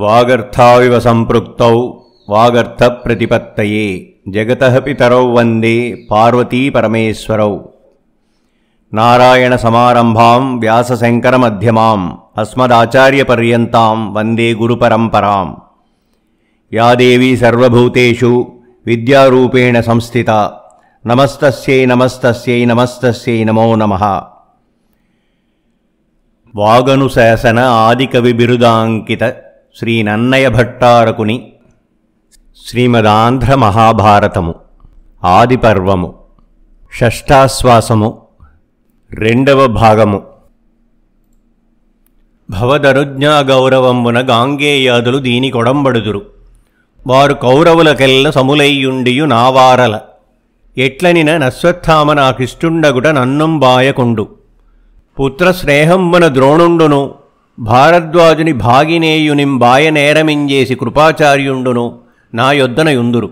वागर्थाविव सम्पृक्तौ वागर्थप्रतिपत्तये जगतः पितरौ वन्दे पार्वतीपरमेश्वरौ नारायणसमारम्भां व्यासशङ्करमध्यमाम् अस्मदाचार्यपर्यन्तां वन्दे गुरुपरम्पराम् या देवी सर्वभूतेषु विद्यारूपेण संस्थिता नमस्तस्यै नमस्तस्यै नमस्तस्यै नमो नमः वागनुशासन आदिकविभिरुदाङ्कित శ్రీ నన్నయ భట్టారకుని శ్రీమదాంధ్ర మహాభారతము ఆదిపర్వము షష్టాశ్వాసము రెండవ భాగము భవదరుజ్ఞా గౌరవమున గాంగేయాదులు దీని కొడంబడుదురు వారు కౌరవులకెల్ల సములైయుండియు నావారల ఎట్లనిన నశ్వత్థామ నాకిష్టుండగుట నన్నుంబాయకుండు బాయకుండు పుత్రస్నేహంబున ద్రోణుండును భారద్వాజుని భాగినేయునిం బాయనేరమింజేసి కృపాచార్యుండును నా యొద్దన యుందురు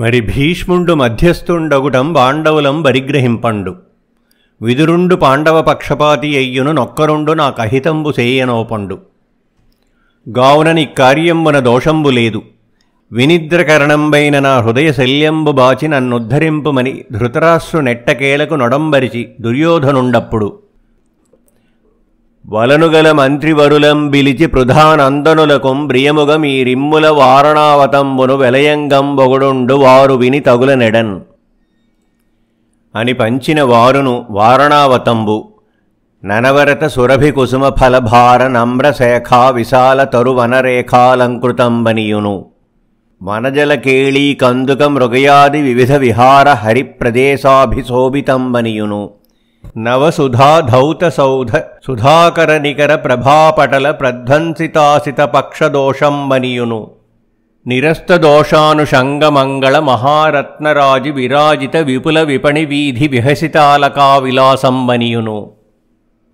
మరి భీష్ముండు మధ్యస్థుండగుటం పాండవులం బరిగ్రహింపండు విదురుండు పాండవ పక్షపాతి అయ్యును నొక్కరుండు నా కహితంబు సేయనోపండు గావునని కార్యంబున దోషంబు లేదు వినిద్రకరణంబైన నా హృదయ శల్యంబు బాచి నన్నుద్ధరింపుమని ధృతరాశ్రు నెట్టకేలకు నొడంబరిచి దుర్యోధనుండప్పుడు వలనుగల మంత్రివరులం బిలిచి ప్రధానందనులకుం బ్రియముగ మీరిమ్ముల వారణావతంబును వెలయంగం బొగుడుండు వారు విని తగుల నెడన్ అని పంచిన వారును వారణావతంబు ననవరత సురభి కుసుమ ఫలభార నమ్రశేఖా విశాల తరువనరేఖాలంకృతంబనియును వనజలకేళీ కందుక మృగయాది వివిధ విహార హరిప్రదేశాభిశోభితంబనియును నవసుధాధౌతసౌధ నికర ప్రభాపటల ప్రధ్వంసితాసిత పక్షదోషం మనియును నిరస్తదోషానుషంగమంగళ మహారత్నరాజి విరాజిత విపుల విపణి వీధి విహసితాలకా విలాసం మనియును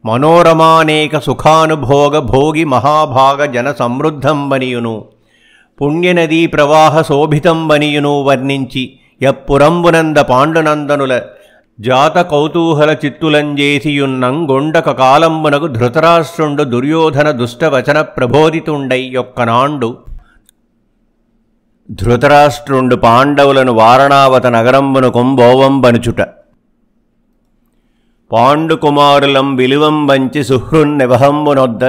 మనోరమానేక సుఖానుభోగ భోగి మహాభాగ జన సమృద్ధం మనియును పుణ్యనదీ ప్రవాహ శోభితం మనియును వర్ణించి ఎప్పురంబునంద పాండునందనుల జాత కౌతూహల చిత్తులంజేసియున్నంగొండక కాలంబునకు ధృతరాష్ట్రుండు దుర్యోధన దుష్టవచన ప్రబోధితుండై యొక్కనాండు ధృతరాష్ట్రుండు పాండవులను వారణావత నగరంబును కొంబోవంబనుచుట పాండుకుమారులం విలువంబంచి సుహృన్నెవహంబునొద్ద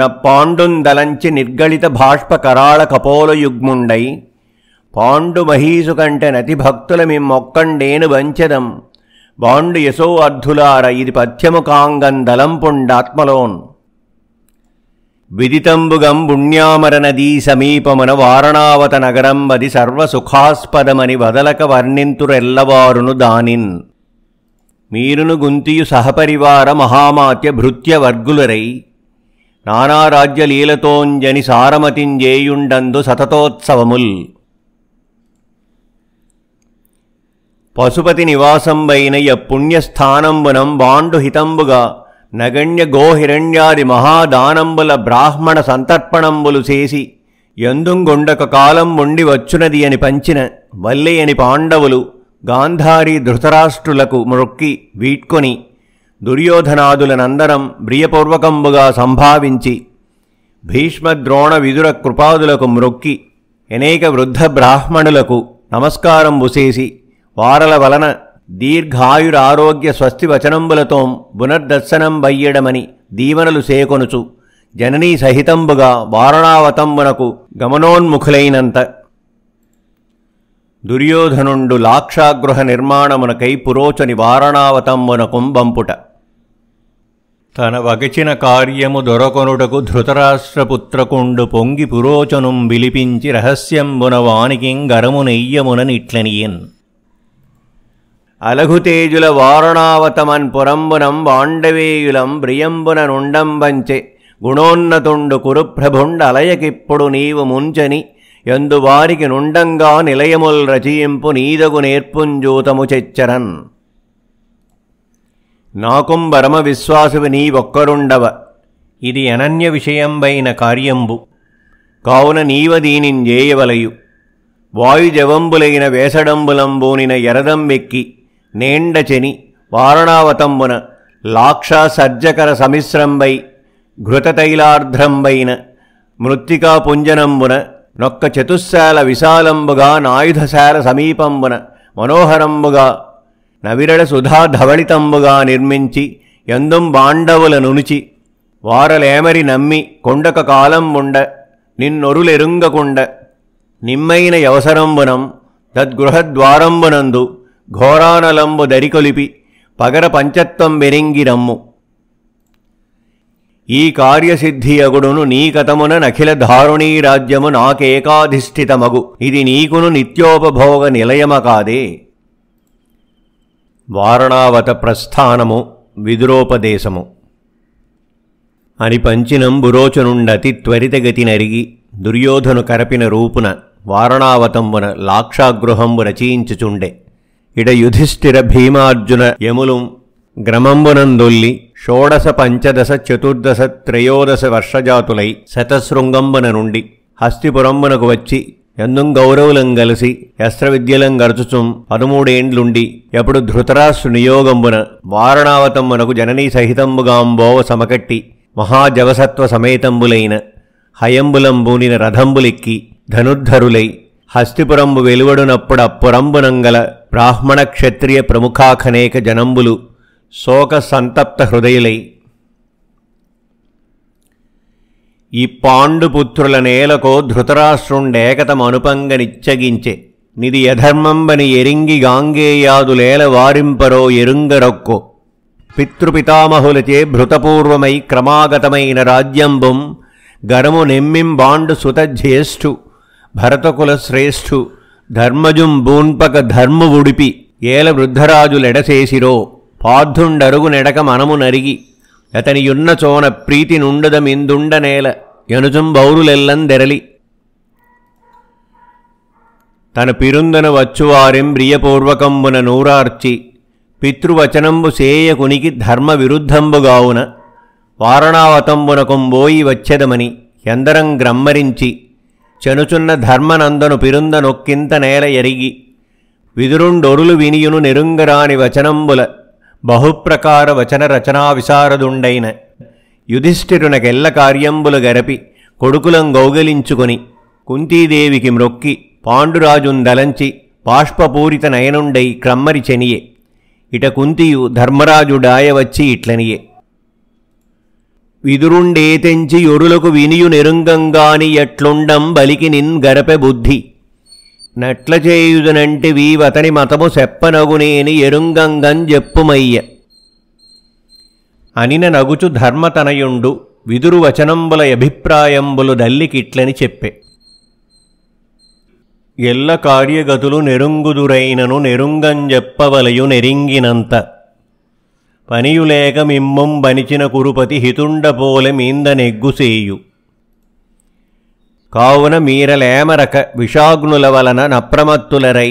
న పాండుందలంచి నిర్గళిత భాష్పకరాళ కపోలయుగ్ముండై పాండు మహీసు కంటే నతి భక్తుల మిమ్మొక్కండేను వంచదం బాండు యశో అర్ధులార ఇది పథ్యము పుణ్యామర నదీ సమీపమున వారణావత నగరం అది సర్వసుఖాస్పదమని వదలక వర్ణింతురెల్లవారును దానిన్ మీరును గుంతియు సహపరివార మహామాత్య భృత్య వర్గులరై నానారాజ్యలీలతోంజని సారమతింజేయుండందు సతతోత్సవముల్ పశుపతి నివాసంబైన పుణ్యస్థానంబునం బాండుహితంబుగా నగణ్య గోహిరణ్యాది మహాదానంబుల బ్రాహ్మణ సంతర్పణంబులు చేసి ఎందుంగుండక కాలం ఉండి వచ్చునది అని పంచిన వల్లే పాండవులు గాంధారి ధృతరాష్ట్రులకు మొక్కి వీట్కొని దుర్యోధనాదులనందరం బ్రియపూర్వకంబుగా సంభావించి భీష్మద్రోణ విదుర కృపాదులకు మొక్కి అనేక వృద్ధ బ్రాహ్మణులకు నమస్కారం బుసేసి వారల వలన దీర్ఘాయురారోగ్య స్వస్తి వచనంబులతో పునర్దర్శనం బయ్యడమని దీవెనలు సేకొనుచు జననీ సహితంబుగా వారణావతంబునకు గమనోన్ముఖులైనంత దుర్యోధనుండు లాక్షాగృహ నిర్మాణమునకై పురోచని వారణావతంబునకుంబంపుట తన వగచిన కార్యము దొరకొనుటకు ధృతరాష్ట్రపుత్రకుండు పొంగి పురోచనుం విలిపించి రహస్యంబున వానికి గరము నెయ్యముననిట్లనియన్ అలఘుతేజుల వారణావతమన్ పురంబునం వాండవేయులం బ్రియంబున నుండంబంచె గుణోన్నతుండు కురుప్రభుండ అలయకిప్పుడు నీవు ముంచని ఎందువారికి నుండంగా నిలయముల్ రచయింపు నీదగు నేర్పుంజూతము చెచ్చరన్ నాకుంబరమ విశ్వాసువి ఒక్కరుండవ ఇది అనన్య విషయంబైన కార్యంబు కావున నీవ నీవదీనింజేయవలయు వాయుజవంబులైన వేసడంబులంబూనిన ఎరదంబెక్కి నేండచెని వారణావతంబున లాక్షాసర్జకర సమిశ్రంబై ఘృతతైలార్ధ్రంబైన మృత్తికా పుంజనంబున నొక్క చతుశాల విశాలంబుగా నాయుధశాల సమీపంబున మనోహరంబుగా నవిరళ సుధా ధవళితంబుగా నిర్మించి ఎందుం బాండవుల నునిచి వారలేమరి నమ్మి కొండక కాలంబుండ నిన్నొరులెరుంగకుండ నిమ్మైన యవసరంబునం తద్గృహద్వారంబునందు ఘోరానలంబు దరికొలిపి పగర పంచత్వం రమ్ము ఈ కార్యసిద్ధియగుడును నీ కథమున నఖిల ధారుణీ రాజ్యము నాకేకాధిష్ఠితమగు ఇది నీకును నిత్యోపభోగ నిలయమ కాదే వారణావత ప్రస్థానము విదురోపదేశము అని పంచినం బురోచనుండతి త్వరితగతినరిగి దుర్యోధను కరపిన రూపున వారణావతంబున లాక్షాగృహంబు రచయించుచుండే ఇడ యుధిష్ఠిర భీమార్జున యములు గ్రమంబునందొల్లి షోడశ పంచదశ చతుర్దశ త్రయోదశ వర్షజాతులై శతశృంగంబున నుండి హస్తిపురంబునకు వచ్చి ఎందుం గౌరవులం గలిసి యస్త్రవిద్యలం గరచుచుం పదమూడేండ్లుండి ఎప్పుడు ధృతరాష్ట్రు నియోగంబున వారణావతమ్మునకు జననీ సహితంబుగాంబోవ సమకట్టి మహాజవసత్వ సమేతంబులైన హయంబులంబూనిన రథంబులెక్కి ధనుర్ధరులై హస్తిపురంబు వెలువడునప్పుడప్పురంబునంగల బ్రాహ్మణ క్షత్రియ ప్రముఖాఖనేక జనంబులు శోక సంతప్త హృదయులై ఈ పాండుపుత్రుల నేలకో నిచ్చగించే నిధి యధర్మంబని ఎరింగి గాంగేయాదులేల వారింపరో ఎరుంగరొక్కో పితృపితామహులచే భృతపూర్వమై క్రమాగతమైన రాజ్యంబం గరము నెమ్మింబాండు సుత జ్యేష్ఠు భరతకుల శ్రేష్ఠు ధర్మజుం బూన్పక ధర్ము ఉడిపి ఏల వృద్ధరాజులెడసేసిరో పాధుండరుగు నెడక మనము నరిగి అతనియున్న చోన ప్రీతి నేల యనుజం బౌరులెల్లందెరలి తన పిరుందన వచ్చువారిం ప్రియపూర్వకంబున నూరార్చి పితృవచనంబు సేయకునికి ధర్మ విరుద్ధంబుగావున వారణావతంబునకుంబోయి వచ్చెదమని ఎందరం గ్రమ్మరించి చెనుచున్న ధర్మనందను పిరుంద నొక్కింత నేల ఎరిగి విదురుండొరులు వినియును నెరుంగరాని వచనంబుల బహుప్రకార వచన రచనా విశారదుండైన యుధిష్ఠిరునకెల్ల కార్యంబులు గరపి కొడుకులం గౌగలించుకొని కుంతీదేవికి మ్రొక్కి పాండురాజున్ దలంచి బాష్పూరిత నయనుండై క్రమ్మరి చెనియే ఇట కుంతియు ధర్మరాజుడాయ వచ్చి ఇట్లనియే విదురుండే తెంచి యొరులకు వినియు నెరుంగంగాని ఎట్లుండం బలికి నిన్ గరపె బుద్ధి నట్ల చేయుదునంటి వీవతని మతము సెప్పనగునేని ఎరుంగంగం చెప్పుమయ్య అనిన నగుచు ధర్మతనయుండు విదురు వచనంబుల అభిప్రాయంబులు దల్లికిట్లని చెప్పే ఎల్ల కార్యగతులు నెరుంగుదురైనను నెరుంగం చెప్పవలయు నెరింగినంత పనియులేక మిమ్మం బనిచిన కురుపతి హితుండపోలె మీంద నెగ్గుసేయు కావున మీరలేమరక విషాగ్నుల వలన నప్రమత్తులరై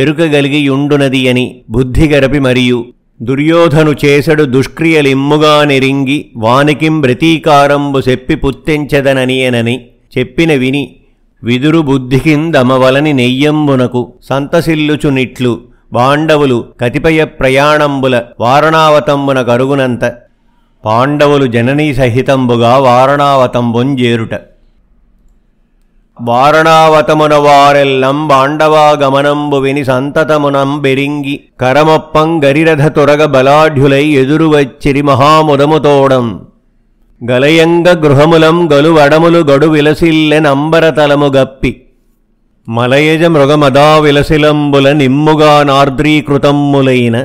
ఎరుకగలిగియుండునది అని బుద్ధిగరపి మరియు దుర్యోధను చేసడు దుష్క్రియలిమ్ముగా నెరింగి వానికిం ప్రతీకారంబు చెప్పి పుత్తించదననియనని చెప్పిన విని విదురు బుద్ధికిందమవలని నెయ్యంబునకు సంతసిల్లుచునిట్లు పాండవులు కతిపయ ప్రయాణంబుల వారణావతంబున కరుగునంత పాండవులు జననీ సహితంబుగా వారణావతంబుంజేరుట వారణావతమున వారెల్లం పాండవాగమనంబు విని సంతతమునం బెరింగి కరమొప్పం గరిరథ తురగ బలాఢ్యులై ఎదురువచ్చిరి మహాముదముతోడం గలయంగ గృహములం గలువడములు గడు విలసిల్లె నంబరతలము గప్పి మలయజ మృగమదా విలసిలంబుల నిమ్ముగా నార్ద్రీకృతములైన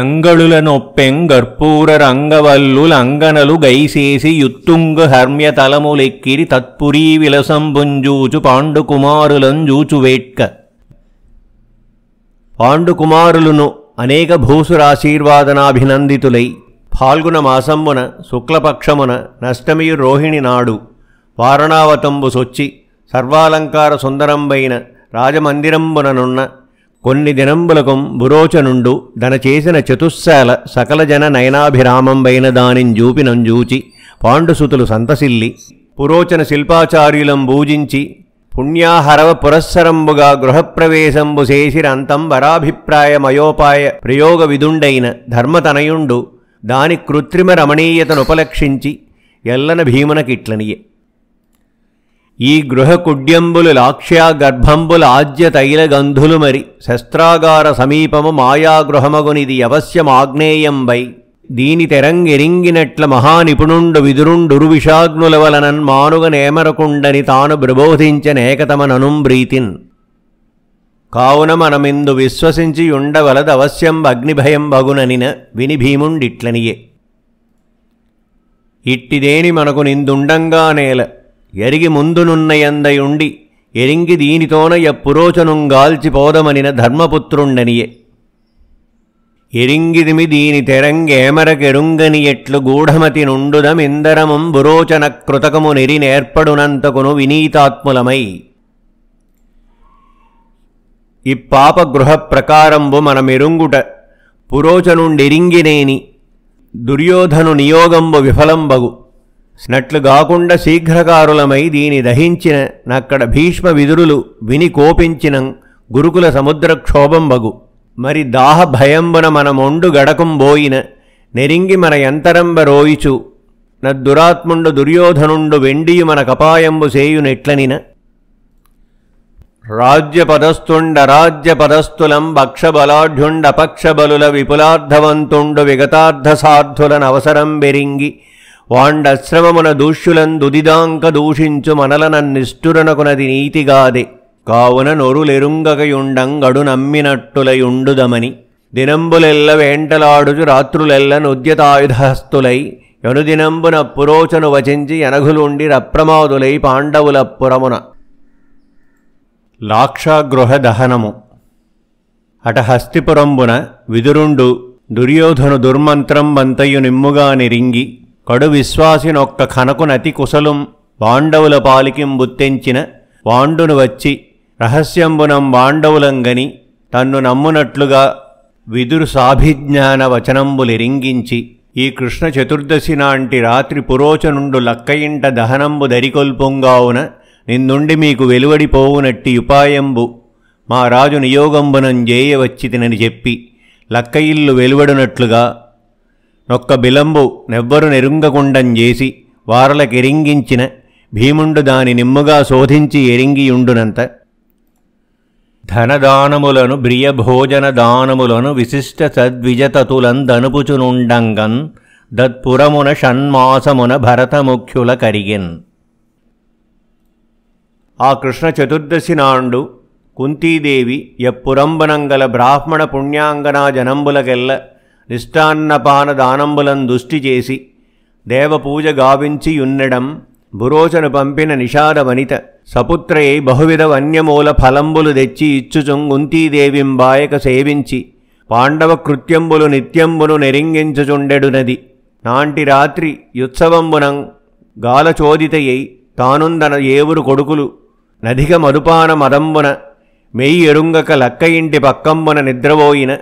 ఎంగళుల నొప్పెం గర్పూర రంగవల్లులంగనలు గైసేసి యుత్తుంగ హర్మ్య తలములెక్కిరి తత్పురీ విలసంబుంజూచు వేట్క పాండుకుమారులును అనేక భూసురాశీర్వాదనాభినందితులై ఫాల్గుణ మాసంబున శుక్లపక్షమున నష్టమియు రోహిణి నాడు వారణావతంబు సొచ్చి సర్వాలంకార సుందరంబైన రాజమందిరంబుననున్న కొన్ని దినంబులకం బురోచనుండు దన చేసిన సకల సకలజన నయనాభిరామంబైన దానిని జూపినంజూచి పాండుసుతులు సంతసిల్లి పురోచన శిల్పాచార్యులం పూజించి పుణ్యాహరవ పురస్సరంబుగా గృహప్రవేశంబు శేషిరంతం వరాభిప్రాయ మయోపాయ ప్రయోగ విదుండైన ధర్మతనయుండు దాని కృత్రిమ రమణీయతనుపలక్షించి ఎల్లన భీమునకిట్లనియే ఈ గృహకుడ్యంబులు లాక్ష్యాగర్భంబుల ఆజ్య తైల గంధులు మరి శస్త్రాగార సమీపము మాయాగృహమగునిది అవశ్యం ఆగ్నేయంబై దీని తెరంగిరింగినట్ల మహానిపుణుండు విదురుండురు విషాగ్నుల వలనన్ మానుగ నేమరకుండని తాను బ్రీతిన్ కావున మనమిందు విశ్వసించి ఉండవలదవశ్యం అగ్నిభయం భగుననిన విని భీముండిట్లనియే ఇట్టిదేని మనకు నిందుండంగా నేల ఎరిగి ముందునున్నయందయుండి ఎరింగి దీనితోన ఎప్పురోచనుంగాల్చిపోదమనిన ధర్మపుత్రుండనియే ఎరింగిదిమి దీని తెరంగేమరకెరుంగని ఎట్లు గూఢమతి నుండుదమిందరమం బురోచన కృతకము నేర్పడునంతకును వినీతాత్ములమై ఇప్పాప గృహ ప్రకారంబు మనమెరుంగుట పురోచనుండెరింగినేని దుర్యోధను నియోగంబు విఫలంబగు నట్లు కాకుండా శీఘ్రకారులమై దీని దహించిన నక్కడ భీష్మ విదురులు విని కోపించిన గురుకుల సముద్ర బగు మరి దాహ భయంబున మన మొండు గడకుంబోయిన నెరింగి మన యంతరంబ రోయిచు నద్దురాత్ముండు దుర్యోధనుండు వెండియు మన కపాయంబు సేయునెట్లనిన రాజ్యపదస్తుండ రాజ్యపదస్థులం భక్షబలాఢ్యుండపక్షబలుల విపులార్థవంతుండు విగతార్థసార్థులనవసరం బెరింగి వాండశ్రమమున దుదిదాంక దూషించు మనలన నిష్ఠురనకునది నీతిగాదే కావున నొరులెరుంగకయుండంగడు నమ్మినట్టులయుండుదమని దినంబులెల్ల వేంటలాడుచు రాత్రులెల్ల నుద్యతాయుధస్తులై యనుదినంబున పురోచను వచించి ఎనఘులుండి రప్రమాదులై పాండవుల పురమున లాక్షాగృహ దహనము అట హస్తిపురంబున విదురుండు దుర్యోధను దుర్మంత్రం బంతయు నిమ్ముగా నిరింగి కడు విశ్వాసినొక్క కనకునతి కుశలం వాండవుల పాలికిం బుత్తెంచిన వాండును వచ్చి రహస్యంబునం వాండవులంగని తన్ను నమ్మునట్లుగా విదురు సాభిజ్ఞాన వచనంబులిరింగించి ఈ కృష్ణ చతుర్దశి నాంటి రాత్రి పురోచనుండు లక్కయింట దహనంబు దరికొల్పొంగావున నిన్నుండి మీకు వెలువడిపోవునట్టి ఉపాయంబు మా రాజు నియోగంబునం జేయవచ్చితినని చెప్పి లక్క ఇల్లు వెలువడునట్లుగా నొక్క బిలంబు నెవ్వరు నెరుంగకుండం చేసి వారలకెరింగించిన భీముండు దాని నిమ్ముగా శోధించి ఎరింగియుండునంత ధనదానములను భోజన దానములను విశిష్ట సద్విజతతులందనుపుచునుండంగన్ దత్పురమున షణ్మాసమున భరతముఖ్యుల కరిగిన్ ఆ కృష్ణ చతుర్దశి నాండు కుంతీదేవి ఎప్పురంబనంగల బ్రాహ్మణ పుణ్యాంగనా జనంబులకెల్ల నిష్టాన్నపాన దానంబులం దుష్టి చేసి దేవపూజ గావించియున్నడం బురోచను పంపిన నిషాద వనిత సపుత్రయై బహువిధ వన్యమూల ఫలంబులు తెచ్చి ఇచ్చుచుం గుంతీదేవింబాయక సేవించి పాండవ కృత్యంబులు నిత్యంబును నెరింగించుచుండెడునది నాంటి రాత్రి యుత్సవంబునం గాలచోదితయై తానుందన ఏవురు కొడుకులు నధిక మదుపాన మదంబున మెయ్యెరుంగక ఎరుంగక లక్క ఇంటి పక్కంబున నిద్రబోయిన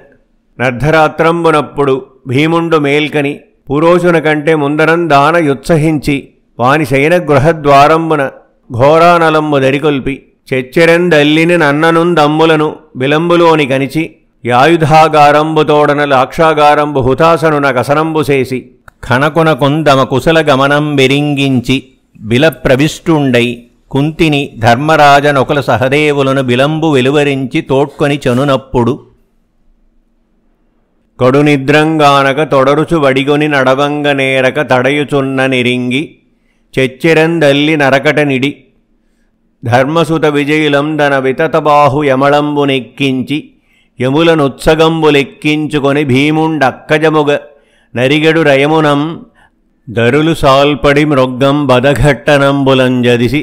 నర్ధరాత్రంబునప్పుడు భీముండు మేల్కని పురోషున కంటే ముందరం దాన యుత్సహించి వాని శయన గృహద్వారంబున ఘోరానలంబు దరికొల్పి చెచ్చెరెందల్లిని నన్ననుందమ్ములను విలంబులోని కనిచి యాయుధాగారంబుతోడన లాక్షాగారంబు హుతాసనున కసనంబు చేసి కొందమ కుశల గమనం బెరింగించి బిలప్రవిష్టుండై కుంతిని ధర్మరాజనొకల సహదేవులను బిలంబు వెలువరించి తోడ్కొని చనునప్పుడు కడునిద్రంగానక తొడరుచు వడిగొని నడవంగ నేరక తడయుచున్న నిరింగి చెచ్చిరందల్లి నరకటనిడి ధర్మసుత విజయులం విజయులందన వితతబాహు యమళంబునెక్కించి యములనుత్సగంబులెక్కించుకొని భీముండక్కజముగ నరిగడు రయమునం దరులు సాల్పడి మృగ్గం బదఘట్టనంబులంజదిసి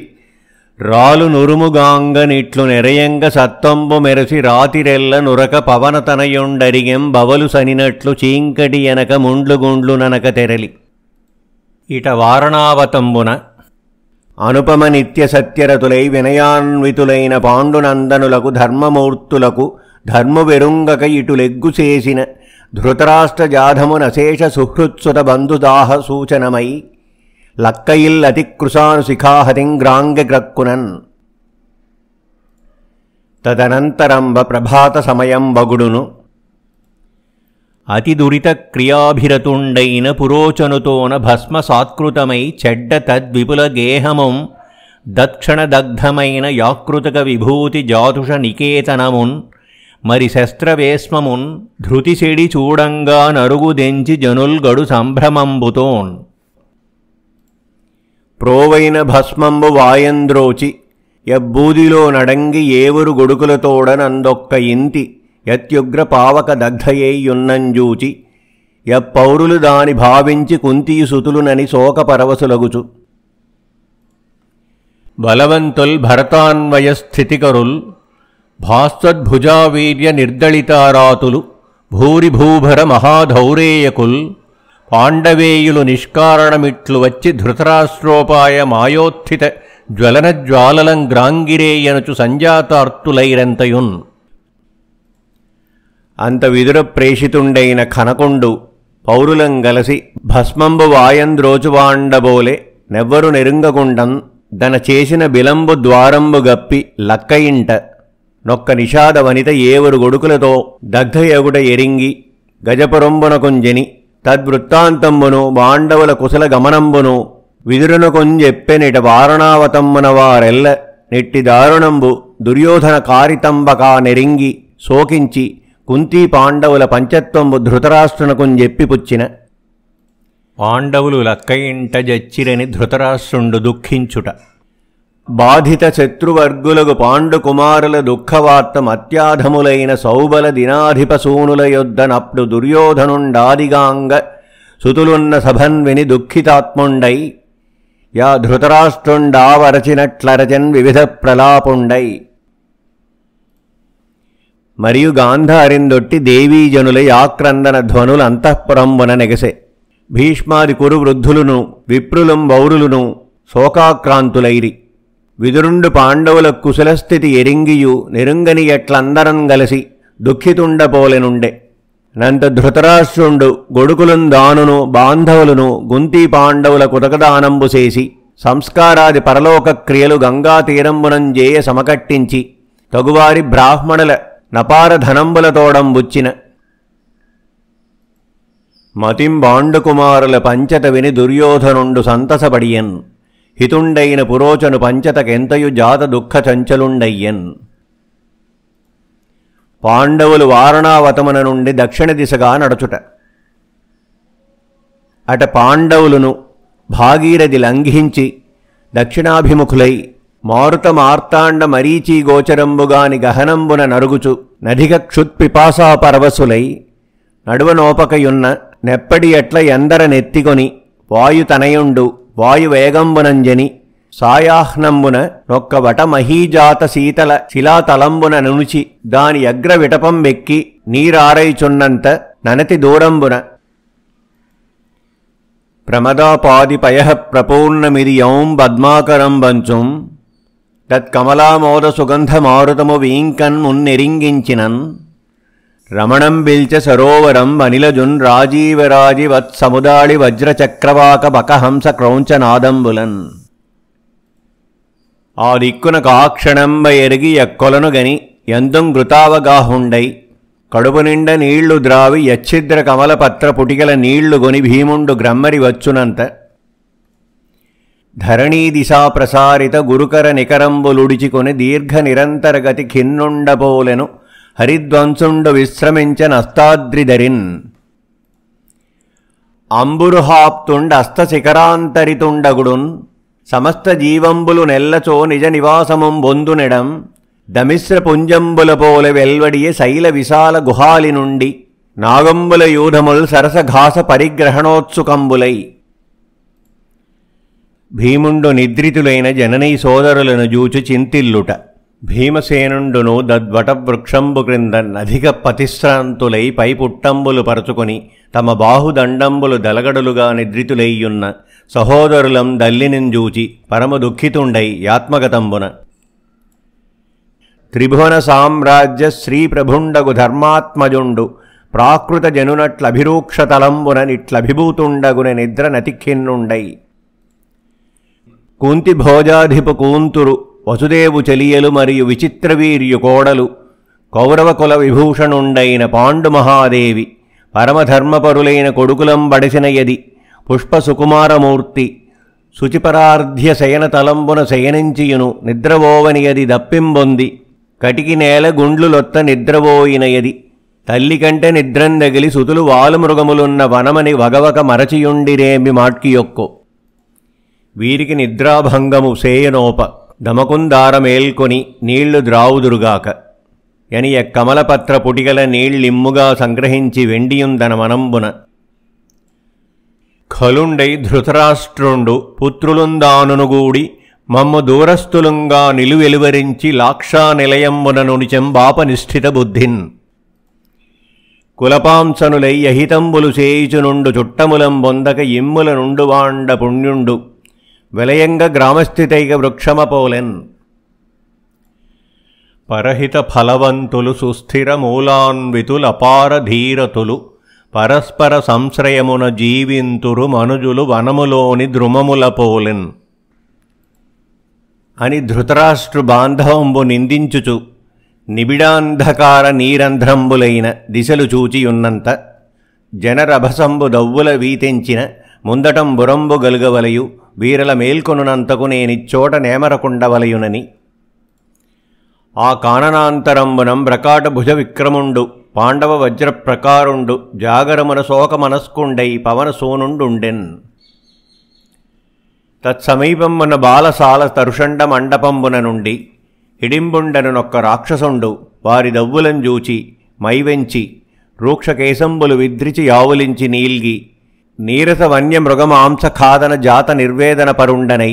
రాలు నురుముగాంగనిట్లు నెరయంగ సత్తంబు మెరసి రాతిరెల్ల నురక పవన తనయుండరిగెం బవలు సనినట్లు చీంకటి ఎనక ముండ్లు గుండ్లు ననక తెరలి ఇట వారణావతంబున అనుపమ నిత్య సత్యరతులై వినయాన్వితులైన పాండునందనులకు ధర్మమూర్తులకు ధర్మ వెరుంగక ఇటులెగ్గు చేసిన ధృతరాష్ట్ర జాధమునశేష సుహృత్సుత బంధుదాహ సూచనమై லக்கையில் அதிக்ருஷானு சிகாஹதிங்கிராங்கக்ரக்குனன் తదనంతరంబ ప్రభాత సమయం బగుడును అతి దురిత క్రియాభిరతుండైన పురోచనుతోన భస్మ సాత్కృతమై చెడ్డ తద్విపుల గేహముం దక్షిణదగ్ధమైన యాకృతక విభూతి జాతుష నికేతనమున్ మరి శస్త్రవేశ్మమున్ ధృతిశిడి చూడంగా నరుగుదెంచి జనుల్గడు సంభ్రమంబుతోన్ ప్రోవైన భస్మంబు వాయంద్రోచి ఎబ్బూదిలో నడంగి ఏవురు గొడుకులతోడనందొక్క ఇంతి యత్యుగ్ర పావక దగ్ధయేయున్నంజూచి ఎప్పౌరులు దాని భావించి శోక పరవసులగుచు బలవంతుల్ భరతాన్వయ స్థితికరుల్ భాస్వద్భుజావీర్య నిర్దళితారాతులు భూరిభూభర మహాధౌరేయకుల్ పాండవేయులు నిష్కారణమిట్లు వచ్చి ధృతరాష్ట్రోపాయ మాయోత్థిత జ్వలన జ్వాలలం గ్రాంగిరేయనుచు సంజాతార్తులైరంతయున్ అంత విదుర ప్రేషితుండైన ఖనకుండు పౌరులం కలసి భస్మంబు వాయంద్రోచువాండబోలే నెవ్వరు నెరుంగకుండం దన చేసిన బిలంబు ద్వారంబు గప్పి లక్కయింట నొక్క నిషాద వనిత ఏవరు గొడుకులతో దగ్ధయగుట ఎరింగి గజపరొంబునకుంజని తద్వృత్తాంతంబును బాండవుల కుశల గమనంబును విదురునకొంజెప్పెనిట వారణావతమ్మున వారెల్ల నెట్టి దారుణంబు దుర్యోధన కారితంబకా నెరింగి శోకించి కుంతీ పాండవుల పంచత్వంబు ధృతరాష్ట్రునకుంజెప్పి పుచ్చిన పాండవులు లక్కయింట జచ్చిరని ధృతరాష్ట్రుండు దుఃఖించుట బాధిత శత్రువర్గులకు పాండుకుమారుల దుఃఖవార్తం అత్యాధములైన సౌబల దినాధిపసూనుల యొద్దనప్పుడు దుర్యోధనుండాదిగాంగ సుతులున్న సభన్విని దుఃఖితాత్ముండై యా ధృతరాష్ట్రుండావరచినట్లరచన్ వివిధ ప్రలాపుండై మరియు గాంధారిందొట్టి దేవీజనుల యాక్రందన ధ్వనుల అంతఃపురంబున నెగసే భీష్మాది కురు వృద్ధులును విప్రులం బౌరులను శోకాక్రాంతులైరి విదురుండు పాండవుల కుశలస్థితి ఎరింగియు నిరుంగని ఎట్లందరం కలిసి దుఃఖితుండపోలెనుండే నంత ధృతరాష్ట్రుండు గొడుకులను దానును బాంధవులను గుంతి పాండవుల కుతకదానంబు చేసి సంస్కారాది పరలోక క్రియలు గంగా జేయ సమకట్టించి తగువారి బ్రాహ్మణుల నపారధనంబుల తోడంబుచ్చిన మతిం బాండుకుమారుల పంచత విని దుర్యోధనుండు సంతసపడియన్ హితుండైన పురోచను పంచతకెంతయు జాత దుఃఖ చంచలుండయ్యన్ పాండవులు వారణావతమన నుండి దక్షిణ దిశగా నడుచుట అట పాండవులను భాగీరథి లంఘించి దక్షిణాభిముఖులై మారుత మార్తాండ మరీచీ గోచరంబుగాని గహనంబున నరుగుచు నధిక క్షుత్పిపాసా పరవసులై నడువనోపకయున్న నెప్పడి ఎట్ల ఎందర నెత్తికొని వాయు తనయుండు వాయువేగంబునంజని సాయాహ్నంబున నొక్క మహీజాత శీతల శిలాతలంబున నునుచి దాని అగ్ర విటపం వెక్కి నీరారైచున్నంత ననతి దూరంబున ప్రమదాపాదిపయ ప్రపూర్ణమిది యౌం పద్మాకరం బంచుం తత్కమలామోదసుగంధమారుతము వీంకన్ మున్నెరింగించినన్ రమణం బిల్చ సరోవరం వనిలజున్ రాజీవరాజివత్ వత్సముదాళి వజ్రచక్రవాక బకహంస నాదంబులన్ ఆ దిక్కున కాక్షణంబ ఎరిగి ఎక్కొలను గని ఎంతం గృతావగాహుండై కడుపు నిండ నీళ్లు ద్రావి యచ్చిద్ర కమలపత్ర పుటికల నీళ్లు గొని భీముండు గ్రమ్మరి వచ్చునంత ధరణీ దిశా ప్రసారిత గురుకర నికరంబులుడిచికొని దీర్ఘ నిరంతరగతి ఖిన్నుండపోలెను హరిధ్వంసుండు విశ్రమించనస్తాద్రిధరిన్ అంబురుహాప్తుండ అస్తశిఖరాంతరితుండగుడున్ సమస్త జీవంబులు నెల్లచో నిజ నివాసమం బొందునెడం దమిశ్ర పుంజంబుల పోల వెల్వడియే శైల విశాల గుహాలి నుండి నాగంబుల యూధముల్ సరసఘాస పరిగ్రహణోత్సుకంబులై భీముండు నిద్రితులైన జననీ సోదరులను జూచు చింతిల్లుట భీమసేనుండును దద్వటవృక్షంబు క్రింద నధిక పతిశ్రాంతులై పై పుట్టంబులు పరచుకొని తమ బాహుదండంబులు దలగడులుగా నిద్రితులైయున్న సహోదరులం దల్లినింజూచి పరమ దుఃఖితుండై యాత్మగతంబున త్రిభువన సామ్రాజ్య శ్రీప్రభుండగు ధర్మాత్మజుండు ప్రాకృత జనునట్లభిరూక్షతలంబున నిట్లభిభూతుండగున నిద్ర నతిఖిన్నుండై కుంతి భోజాధిపు కూంతురు వసుదేవు చెలియలు మరియు విచిత్రవీర్యు కోడలు కౌరవకుల విభూషణుండైన పాండు మహాదేవి పరమధర్మపరులైన కొడుకులం యది పుష్పసుకుమారమూర్తి శుచిపరార్ధ్య శయన తలంబున శయనించియును నిద్రవోవనియది దప్పింబొంది కటికి నేల గుండ్లులొత్త నిద్రవోయినయది తల్లి కంటే నిద్రందగిలి సుతులు వాలుమృగములున్న వనమని వగవక మరచియుండిరేమి మాట్కియొక్కు వీరికి నిద్రాభంగము సేయనోప దమకుందారమేల్కొని నీళ్లు ద్రావుదురుగాక ఎనియ కమలపత్ర పుటిగల నీళ్ళిమ్ముగా సంగ్రహించి వెండియుందన మనంబున ఖలుండై ధృతరాష్ట్రుండు పుత్రులుందానునుగూడి మమ్ము దూరస్థులుంగా నిలువెలువరించి లాక్షా నిలయంబున నునిచెంబాప నిష్ఠిత బుద్ధిన్ కులపాంసనులై అహితంబులు చేయుచునుండు చుట్టములం బొందక ఇమ్ముల నుండు వాండ పుణ్యుండు విలయంగ గ్రామస్థితైక వృక్షమపోలెన్ పరహిత ఫలవంతులు సుస్థిర ధీరతులు పరస్పర సంశ్రయమున జీవింతురు మనుజులు వనములోని ద్రుమముల పోలెన్ అని ధృతరాష్ట్రు బాంధవంబు నిందించుచు నిబిడాంధకార నీరంధ్రంబులైన దిశలు చూచియున్నంత జనరభసంబు దవ్వుల వీతించిన ముందటం బురంబు గలుగవలయు వీరల మేల్కొనునంతకు నేనిచ్చోట నేమరకుండవలయునని ఆ కాననాంతరంబునం బ్రకాట భుజ విక్రముండు పాండవ వజ్ర ప్రకారుండు జాగరమున శోక మనస్కుండై పవన సోనుండుండెన్ తత్సమీపమున బాలసాల తరుషండ మండపంబున నుండి నొక్క రాక్షసుండు వారి దవ్వులను జూచి మైవెంచి రూక్షకేశంబులు విద్రిచి యావులించి నీల్గి నీరస వన్య మృగమాంస ఖాదన జాత నిర్వేదన పరుండనై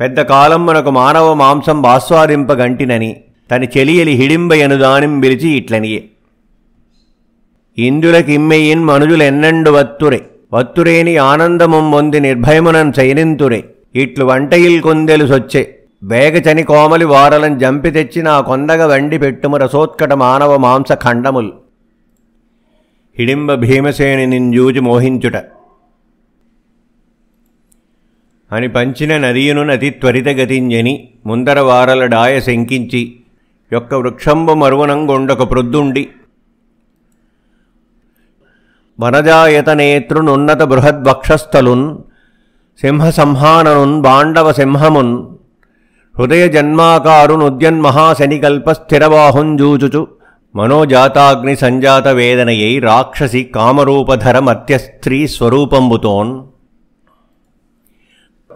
పెద్ద కాలం మనకు మానవ మాంసం ఆస్వాదింపగంటినని తని చెలియలి హిడింబయనుదానిం విలిచి ఇట్లనియే ఇందులకిమ్మెయిన్ మనుజులెన్నెండు వత్తురే వత్తురేని ఆనందమం పొంది నిర్భయమునం చైనింతురే ఇట్లు వంటయిల్ కొందెలు సొచ్చే వేగచని కోమలి వారలను జంపి తెచ్చి నా కొందగ వండి పెట్టుము రసోత్కట మానవ మాంస ఖండములు హిడింబ భీమసేని నింజూచి మోహించుట అని పంచిన నది త్వరితగతింజని ముందర వారల డాయ శంకించి యొక్క వృక్షంబు మరువనంగొండొక ప్రొద్దుండి వనజాయతనేతృనున్నత బృహద్వక్షస్థలున్ సింహసంహాననున్ బాండవ సింహమున్ హృదయ జూచుచు మనోజాతాగ్ని సంజాత వేదనయై రాక్షసి కామరూపధర మర్త్యస్త్రీ స్వరూపంబుతోన్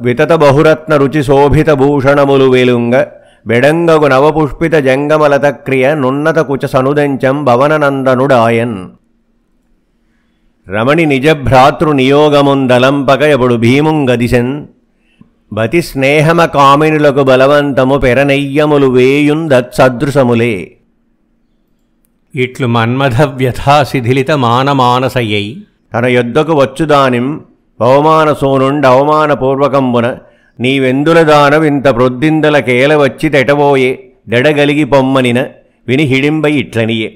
వితత బహురత్న రుచి శోభిత భూషణములు వేలుంగ బెడంగగు నవపుష్పిత జంగమలత క్రియ నున్నత కుచ సనుదంచం భవననందనుడాయన్ రమణి నిజభ్రాతృ నియోగముందలంపక ఎప్పుడు భీముంగదిశన్ బతి స్నేహమ కామినులకు బలవంతము పెరనెయ్యములు వేయుందత్సదృశములే ఇట్లు మన్మథ వ్యథాశిథిలిత మానమానసయ్యై తన యొద్దకు వచ్చుదానిం బహుమాన సోనుండి అవమానపూర్వకంబున నీవెందుల దానం ఇంత ప్రొద్దిందల కేల వచ్చి తెటబోయే దెడగలిగి పొమ్మనిన విని హిడింబై ఇట్లనియే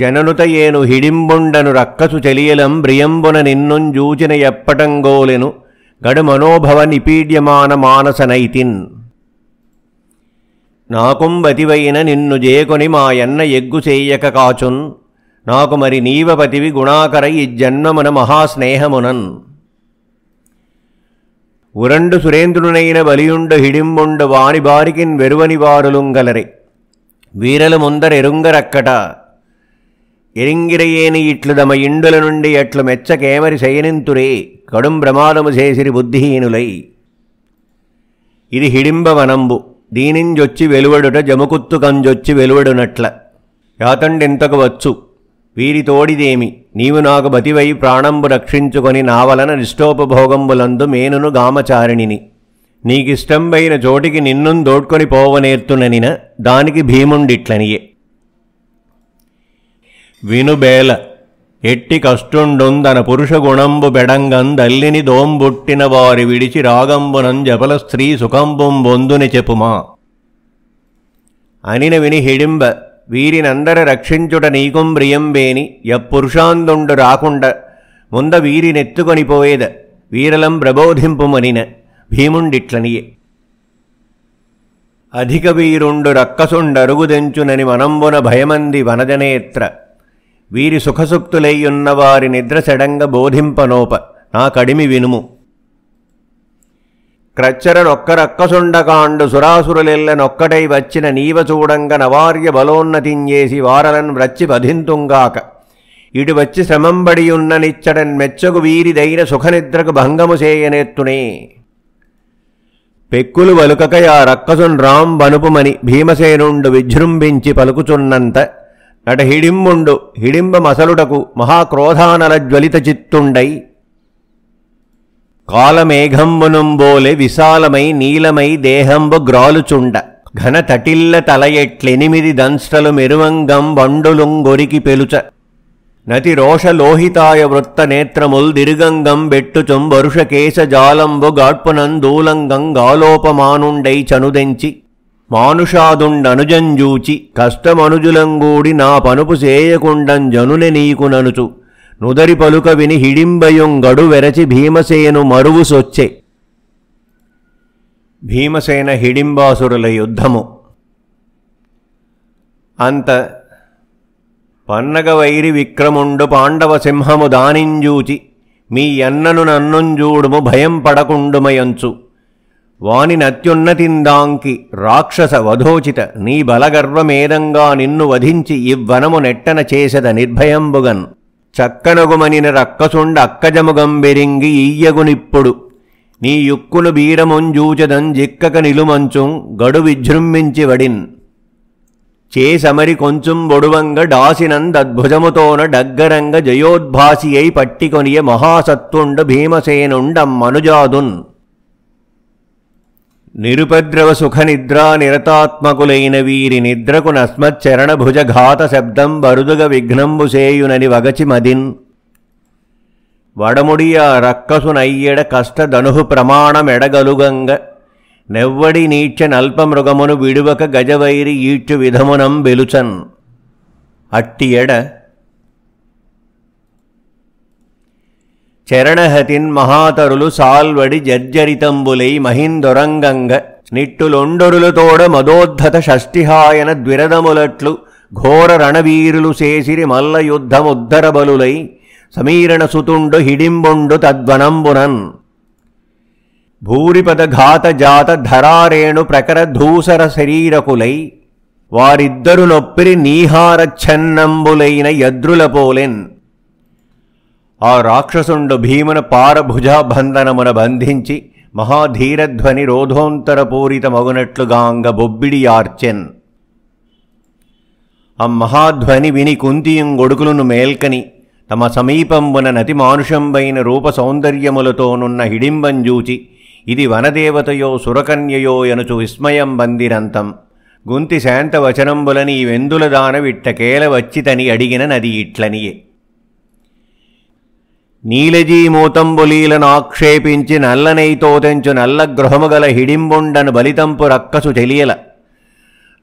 జననుత ఏను హిడింబుండను రక్కసు చెలియలం బ్రియంబున నిన్నుం జూచిన ఎప్పటంగోలెను గడు మనోభవ నిపీడ్యమాన మానసనైతిన్ నాకుంబతివైన నిన్ను జేకొని మాయన్న ఎగ్గు చేయక కాచున్ నాకు మరి నీవపతివి గుణాకర ఈ జన్మమున మహాస్నేహమునన్ ఉరండు సురేంద్రునైన బలియుండు హిడింబుండు వాని బారికిన్ వెరువని వారులుంగలరే వీరలు ముందరెరుంగరక్కట ఎరింగిరయేని ఇట్లు తమ ఇండుల నుండి అట్లు మెచ్చకేమరి శయనింతురే కడుం ప్రమాదము చేసిరి బుద్ధిహీనులై ఇది హిడింబవనంబు దీనింజొచ్చి వెలువడుట జముకుత్తు కంజొచ్చి వెలువడునట్ల యాతండింతకు వచ్చు వీరి తోడిదేమి నీవు నాకు బతివై ప్రాణంబు రక్షించుకొని నా వలన నిష్టోపభోగంబులందు మేనును గామచారిణిని నీకిష్టంబైన చోటికి నిన్ను దోడ్కొని పోవనేర్తుననిన దానికి భీముండిట్లనియే వినుబేల ఎట్టి కష్టుండుందన బెడంగం దల్లిని దోంబుట్టిన వారి విడిచి రాగంబునం జపల స్త్రీ సుఖంబుం బొందుని చెప్పుమా అనిన విని హిడింబ వీరినందరి రక్షించుట నీకుం ప్రియం వేని ఎప్పురుషాందుండు రాకుండ ముంద వీరినెత్తుకొని పోయేద వీరలం ప్రబోధింపుమనిన భీముండిట్లనియే అధిక వీరుండు రక్కసుండరుగుదెంచునని మనంబున భయమంది వనజనేత్ర వీరి సుఖసుప్తులైయున్న వారి నిద్ర సెడంగ బోధింపనోప నా కడిమి వినుము క్రచ్చరనొక్క రక్కసుండకాండు సురాసురులెల్లనొక్కటై వచ్చిన నీవ చూడంగ నవార్య బలోన్నతింజేసి వారలన్ వ్రచ్చి వధింతుంగాక ఇటు వచ్చి శ్రమంబడియున్న ఉన్న మెచ్చగు వీరిదైన సుఖనిద్రకు భంగము చేయనెత్తునే పెక్కులు వలుకక ఆ రక్కసున్ రాం బనుపుమని భీమసేనుండు విజృంభించి పలుకుచున్నంత నట హిడింబుండు హిడింబ మసలుటకు మహాక్రోధానల జ్వలిత చిత్తుండై కాలమేఘంబునుంబోలె విశాలమై నీలమై దేహంబు గ్రాలుచుండ ఘన తటిల్ల తల ఎట్లెనిమిది దంస్టలు మెరువంగం బండులుంగొరికి పెలుచ నతి రోషలోహితాయ వృత్త నేత్రముల్ దిరుగంగం బెట్టుచుం కేశ జాలంబు దూలంగం గాలోపమానుండై చనుదెంచి మానుషాదుండనుజంజూచి కష్టమనుజులంగూడి నా పనుపు సేయకుండం జనులె నీకు ననుచు నుదరి పలుక విని హిడింబయుం వెరచి భీమసేను మరువు సొచ్చే భీమసేన హిడింబాసురుల యుద్ధము అంత పన్నగ వైరి విక్రముండు పాండవ సింహము దానింజూచి మీ ఎన్నను నన్నుంజూడుము భయం పడకుండుమయంచు వాని నత్యున్నతిందాంకి రాక్షస వధోచిత నీ బలగర్వమేదంగా నిన్ను వధించి ఇవ్వనము నెట్టన చేసెద నిర్భయంబుగన్ చక్కనగుమనిన రక్కసుండ అక్కజముగంబెరింగి ఈయ్యగునిప్పుడు నీ యుక్కును బీరమొంజూచదం జిక్కక నిలుమంచుం గడు విజృంభించి వడిన్ చేసమరి కొంచెం బొడువంగ డాసినందద్భుజముతోన డగ్గరంగ జయోద్భాసియై పట్టికొనియ మహాసత్తుండు భీమసేనుండం మనుజాదున్ నిరుపద్రవ సుఖనిద్రా నిరతాత్మకులైన వీరి నిద్రకు నస్మచ్చరణభుజఘాత శబ్దం బరుదుగ విఘ్నంబు సేయునని వగచి మదిన్ వడముడియ రక్కసునయ్యెడ కష్టదనుహు ప్రమాణమెడగలుగంగ నెవ్వడి నీచ నల్పమృగమును విడువక గజవైరి ఈడ్చు విధమునం బెలుచన్ అట్టి ఎడ చరణహతిన్ మహాతరులు సాల్వడి జర్జరితంబులై మహిందొరంగంగ నిట్టులొండొరులతోడ మదోద్ధత షష్టిహాయన ద్విరదములట్లు ఘోర రణవీరులు శేసిరి మల్ల యుద్ధముద్ధరబలులై సమీరణ సుతుండు హిడింబొండు తద్వనంబునన్ భూరిపద ఘాత జాత ధరారేణు ప్రకర ధూసర శరీరకులై వారిద్దరు నొప్పిరి నీహారచ్ఛన్నంబులైన యద్రుల పోలెన్ ఆ రాక్షసుండు భీమును పారభుజాబంధనమున బంధించి మహాధీరధ్వని మగునట్లుగాంగ బొబ్బిడి ఆర్చెన్ ఆ మహాధ్వని విని కుంతియం గొడుకులను మేల్కని తమ సమీపంబున నతి మానుషంబైన రూప సౌందర్యములతోనున్న హిడింబంజూచి ఇది వనదేవతయో సురకన్యయో ఎనుచు విస్మయం బందినంతం గుంతి శాంతవచనంబులని వెందుల దానవిట్ట కేల వచ్చితని అడిగిన నది ఇట్లనియే మూతంబులీలను ఆక్షేపించి తోతెంచు నల్ల గల హిడింబుండను బలితంపు రక్కసు చెలియల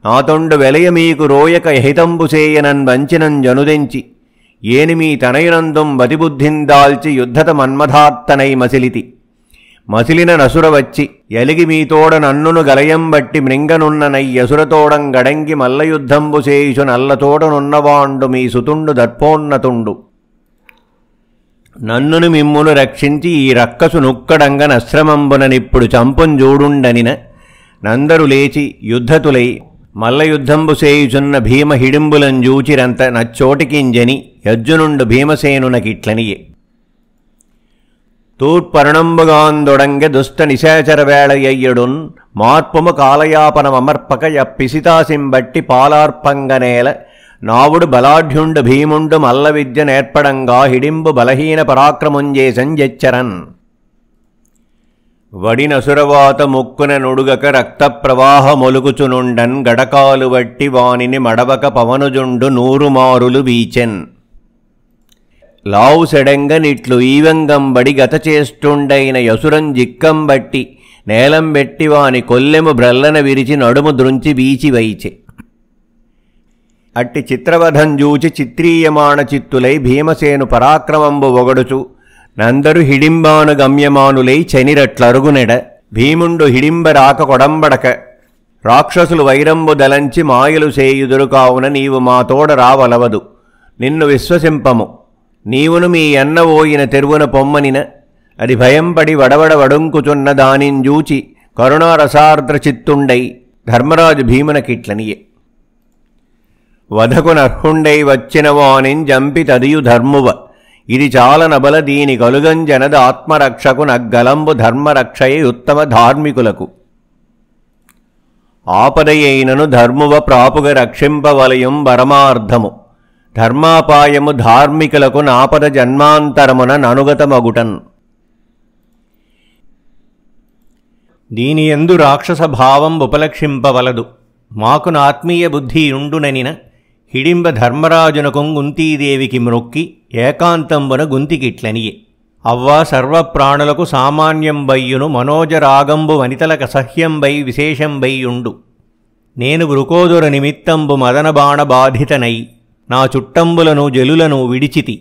నాతొండు వెలయ మీకు రోయక హితంబు చేయనన్ వంచినం జనుదెంచి ఏనిమీ తనయునందుం బతిబుద్ధిందాల్చి యుద్ధత మన్మథాత్తనై మసిలితి మసిలిన నసుర వచ్చి ఎలిగి మీతోడ నన్నును గలయం బట్టి మృంగనున్న నయ్యసురతోడం గడంగి మల్లయుద్ధంబు చేయుచు నల్లతోడనున్నవాండు మీ సుతుండు దర్పోన్నతుండు నన్నును మిమ్మును రక్షించి ఈ రక్కసు నొక్కడంగన శ్రమంబుననిప్పుడు చంపుం జోడుండనిన నందరు లేచి యుద్ధతులై మల్లయుద్ధంబు సేయుచున్న భీమ హిడింబులం జూచిరంత నచ్చోటికింజని యజ్జునుండు భీమసేనునకిట్లనియే తూర్పరణంబుగాందొడంగ దుష్ట నిశాచర వేళయ్యడున్ మార్పుము కాలయాపనమర్పక ఎప్పిసితాసింబట్టి పాలార్పంగనేల నావుడు బలాఢ్యుండు భీముండు మల్ల విద్య నేర్పడంగా హిడింబు బలహీన పరాక్రముంజేసం జచ్చరన్ వడినసురవాత ముక్కున నుడుగక రక్త ప్రవాహ మొలుగుచునుండన్ గడకాలు వట్టి వానిని మడవక పవనుజుండు నూరుమారులు వీచెన్ లావు సెడంగనిట్లు ఈవంగంబడి గత చేస్తుండైన యసురం జిక్కంబట్టి నేలం బెట్టి వాని కొల్లెము బ్రల్లన విరిచి నడుము ద్రుంచి వీచివైచే వైచె అట్టి చిత్రవధం జూచి చిత్రీయమాణ చిత్తులై భీమసేను పరాక్రమంబు ఒగడుచు నందరు హిడింబాను గమ్యమానులై చనిరట్లరుగునెడ భీముండు హిడింబ రాక కొడంబడక రాక్షసులు వైరంబు దలంచి మాయలు చేయుదురు కావున నీవు మాతోడ రావలవదు నిన్ను విశ్వసింపము నీవును మీ అన్న ఓయిన తెరువున పొమ్మనిన అది భయంపడి వడవడ వడుంకుచున్న దానిని చూచి కరుణారసార్ద్ర చిత్తుండై ధర్మరాజు భీమునకిట్లనియే వధకు నర్హుండై జంపి తదియు ధర్మువ ఇది చాలనబల దీని కలుగంజనది ఆత్మరక్షకు నగ్గలంబు ధర్మరక్షయ ఉత్తమ ధార్మికులకు ఆపదయైనను ధర్మువ ప్రాపుగ రక్షింపవలయం పరమార్థము ధర్మాపాయము ధార్మికులకు నాపద జన్మాంతరమున ననుగతమగుటన్ దీని ఎందు రాక్షస భావం ఉపలక్షింపవలదు మాకును ఆత్మీయ బుద్ధి ఉండుననిన హిడింబ ధర్మరాజున కొంగుంతీదేవికి మ్రొక్కి ఏకాంతంబున గుంతికిట్లనియే అవ్వా సర్వప్రాణులకు బయ్యును మనోజరాగంబు వనితలక సహ్యంబై విశేషంబైయుండు నేను వృకోదుర నిమిత్తంబు మదన బాణ బాధితనై నా చుట్టంబులను జలులను విడిచితి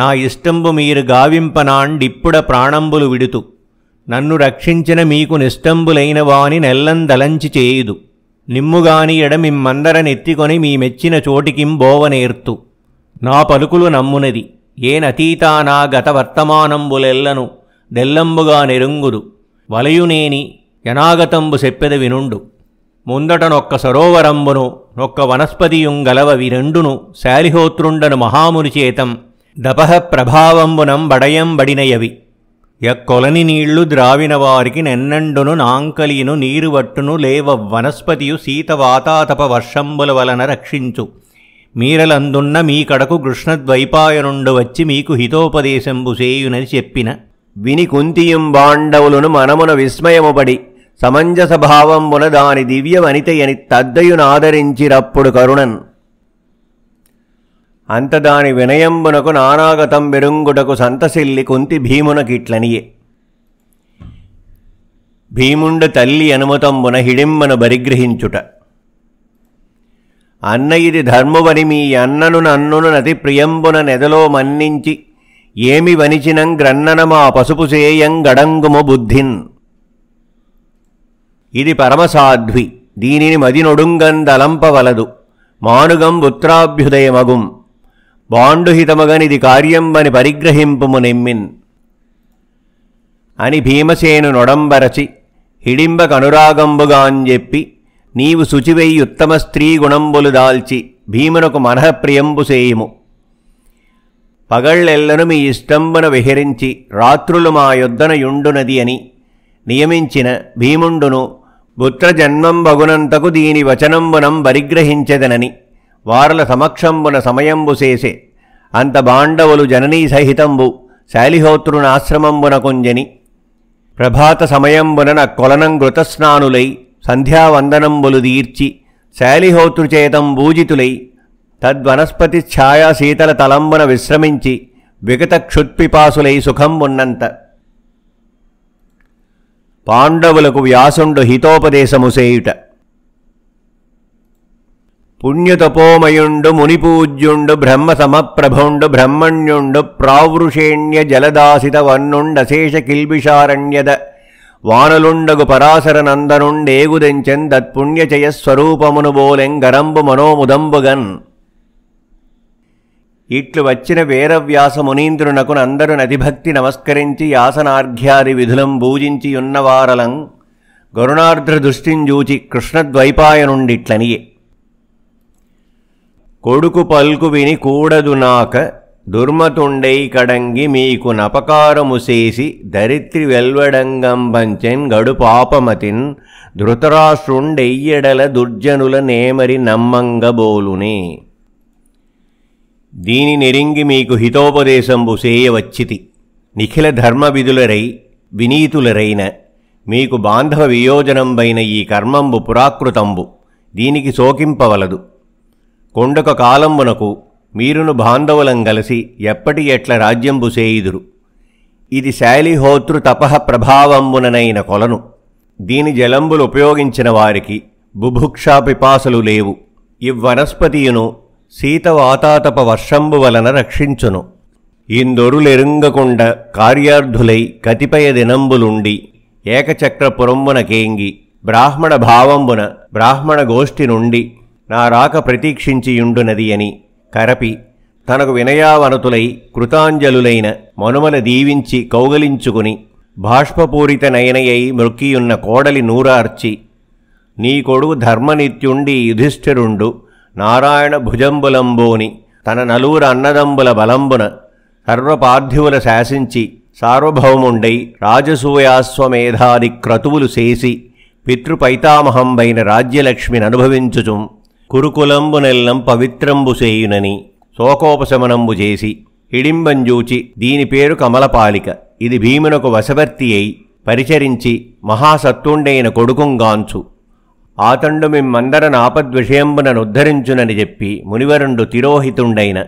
నా ఇష్టంబు మీరు గావింపనాండిప్పుడ ప్రాణంబులు విడుతు నన్ను రక్షించిన మీకు నిష్టంబులైన వాని నెల్లందలంచి చేయుదు నిమ్ముగాని ఎడమిమ్మందరనెత్తికొని మీ మెచ్చిన చోటికిం బోవనేర్తు నా పలుకులు నమ్మునది ఏనతీతా నా గత వర్తమానంబులెల్లను దెల్లంబుగా నెరుంగుదు వలయునేని యనాగతంబు చెప్పెద వినుండు ముందట నొక్క సరోవరంబును నొక్క వనస్పతియుం గలవ విరెండును శాలిహోత్రుండను మహాముని చేతం దపహ ప్రభావంబునం బడయంబడినయవి ఎక్కొలని నీళ్లు ద్రావిన వారికి నెన్నండును నాంకలీను నీరువట్టును లేవ వనస్పతియు శీత వాతాతప వర్షంబుల వలన రక్షించు మీరలందున్న మీ కడకు కృష్ణద్వైపాయనుండు వచ్చి మీకు హితోపదేశంబు చేయునని చెప్పిన విని కుంతియం బాండవులను మనమున విస్మయముపడి సమంజసభావంబున దాని దివ్యమనితయని తద్దయునాదరించిరప్పుడు కరుణన్ అంతదాని వినయంబునకు నానాగతం బెరుంగుటకు సంతసిల్లి కొంతి భీమునకిట్లనియే భీముండ తల్లి అనుమతంబున హిడింబను బరిగ్రహించుట అన్న ఇది ధర్మవని మీ అన్నను నన్నును నతి ప్రియంబున నెదలో మన్నించి ఏమి వనిచినం గ్రన్ననమా పసుపు సేయం గడంగుము బుద్ధిన్ ఇది పరమసాధ్వి దీనిని మదినొడుంగందలంపవలదు మానుగం పుత్రాభ్యుదయమగుం బాండుహితమగనిది కార్యంబని పరిగ్రహింపుము నిమ్మిన్ అని భీమసేను నొడంబరచి చెప్పి నీవు శుచివై ఉత్తమ స్త్రీ గుణంబులు దాల్చి భీమునకు మనఃప్రియంబు సేయుము పగళ్ళెల్లను మీ ఇష్టంబున విహరించి రాత్రులు మా యొద్దన యుండునది అని నియమించిన భీముండును పుత్రజన్మంబగునంతకు దీని వచనంబునం పరిగ్రహించదనని వారల సమక్షంబున సమయంబు చేసే అంత బాండవులు జననీ సహితంబు శాలిహోత్రుని ఆశ్రమంబున కొంజని ప్రభాత సమయంబున కొలనం గృతస్నానులై సంధ్యావందనంబులు దీర్చి శాలిహోత్రుచేతం భూజితులై తద్వనస్పతి ఛాయా శీతల తలంబున విశ్రమించి విగత క్షుత్పిపాసులై సుఖంబున్నంత పాండవులకు వ్యాసుండు హితోపదేశము చేయుట పుణ్యతపోమయుండు మునిపూజ్యుండు బ్రహ్మ సమప్రభుండు బ్రహ్మణ్యుండు ప్రావృషేణ్య జలదాసిత వన్నుండశేష కిల్బిషారణ్యద వానలుండగు పరాశర నందనుండేగుదెంచెన్ దత్పుణ్యచయస్వరూపమును స్వరూపమును బోలెంగరంబు మనోముదంబుగన్ ఇట్లు వచ్చిన వీరవ్యాస మునీంద్రునకు నందరు నదిభక్తి నమస్కరించి యాసనార్ఘ్యాది విధులం పూజించియున్నవారలం గరుణార్ద్ర దృష్టింజూచి కృష్ణద్వైపాయనుండిట్లనియే కొడుకు పల్కు విని కూడదునాక దుర్మతుండై కడంగి మీకు నపకారము చేసి దరిత్రి వెల్వడంగంబంచెన్ గడు పాపమతిన్ ధృతరాష్ట్రుండెయ్యడల దుర్జనుల నేమరి నమ్మంగబోలునే దీని నెరింగి మీకు హితోపదేశంబు చేయవచ్చితి నిఖిల ధర్మ విధులరై వినీతులరైన మీకు బాంధవ వియోజనంబైన ఈ కర్మంబు పురాకృతంబు దీనికి శోకింపవలదు కొండక కాలంబునకు మీరును బాంధవులం కలిసి ఎప్పటి ఎట్ల రాజ్యంబు సేయుదురు ఇది శాలిహోతృ తపః ప్రభావంబుననైన కొలను దీని జలంబులు ఉపయోగించిన వారికి బుభుక్షా పిపాసలు లేవు ఇవ్వనస్పతియును శీతవాతాతప వర్షంబు వలన రక్షించును ఇందొరులెరుంగకుండ కార్యార్థులై కతిపయ దినంబులుండి ఏకచక్రపురంబున కేంగి బ్రాహ్మణ భావంబున బ్రాహ్మణ గోష్ఠి నుండి నా రాక ప్రతీక్షించియుండునది అని కరపి తనకు వినయావనతులై కృతాంజలులైన మనుమల దీవించి కౌగలించుకుని బాష్పూరిత నయనయై మృక్కియున్న కోడలి నూరార్చి నీ కొడుకు ధర్మనిత్యుండి యుధిష్ఠిరుండు నారాయణ భుజంబులంబోని తన నలుగురు అన్నదంబుల బలంబున సర్వపార్థివుల శాసించి సార్వభౌముండై రాజసూయాస్వమేధాది క్రతువులు చేసి పితృపైతామహంబైన రాజ్యలక్ష్మిని అనుభవించుచుం కురుకులంబునెల్లం పవిత్రంబు చేయునని శోకోపశమనంబు చేసి హిడింబంజూచి దీని పేరు కమలపాలిక ఇది భీమునకు వశవర్తి అయి పరిచరించి మహాసత్తుండైన కొడుకుంగాంచు ఆతండు మిమ్మందరను ఆపద్విషయంబుననుద్ధరించునని చెప్పి మునివరుండు తిరోహితుండైన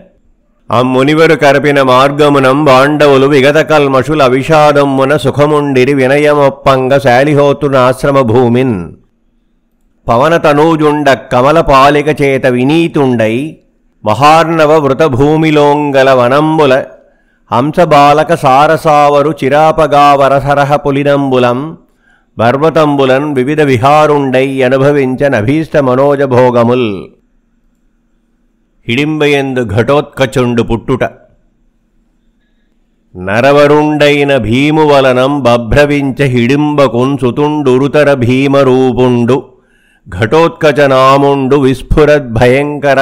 ఆ మునివరు కరపిన మార్గమునం బాండవులు విగత కల్మషుల విషాదమ్మున సుఖముండిరి వినయమొప్పంగ శాలిహోతున పవనతనూజుండ కమలపాలిక చేత వినీతుండై మహార్ణవ వృతభూమిలోంగల వనంబుల హంసబాలక సారసావరు చిరాపగావరసరహ పులినంబులం పర్వతంబులన్ వివిధ విహారుండై అనుభవించనభీష్ట మనోజభోగముల్ హిడింబయందు ఘటోత్కచుండు పుట్టుట నరవరుండైన భీము వలనం బభ్రవించ హిడింబకున్ సుతుండురుతర భీమరూపుండు ఘటోత్కచనాముండు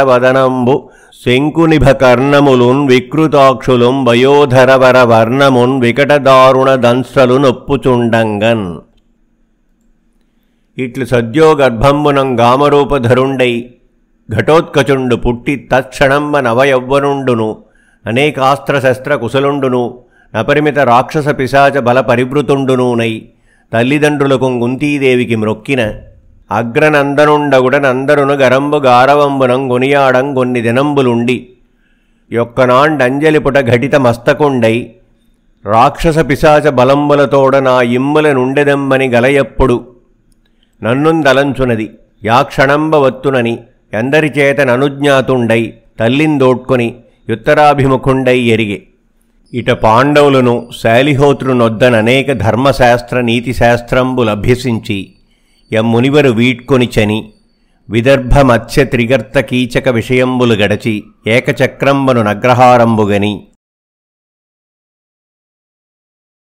వదనంబు శంకునిభ కర్ణములున్ వికృతాక్షులుం వయోధరవర వర్ణమున్ వికటదారుణ దంశలు నొప్పుచుండంగన్ ఇట్లు సద్యోగర్భంబునం గామరూపధరుండై ఘటోత్కచుండు పుట్టి తత్క్షణంబ నవయౌవనుండును అనేకాస్త్రశస్త్ర కుశలుండును నపరిమిత రాక్షస పిశాచ బల పరిభృతుండునూనై తల్లిదండ్రులకు గుంతీదేవికి మ్రొక్కిన అగ్రనందనుండగుడన్ నందరును గరంబు గారవంబునం గొనియాడం కొన్ని దినంబులుండి యొక్కనాండంజలిపుట ఘటిత మస్తకుండై రాక్షస పిశాచ బలంబులతోడ నా ఇమ్ముల నుండెదెమ్మని గలయప్పుడు నన్నుందలంచునది యాక్షణంబవత్తునని ఎందరిచేత ననుజ్ఞాతుండై తల్లిందోడ్కొని యుత్తరాభిముఖుండై ఎరిగే ఇట పాండవులను శాలిహోత్రునొద్దననేక ధర్మశాస్త్ర నీతిశాస్త్రంబులభ్యసించి యమ్మునివరు వీడ్కొని చని విదర్భ మత్స్య త్రిగర్త కీచక విషయంబులు గడచి ఏకచక్రంబను నగ్రహారంబుగని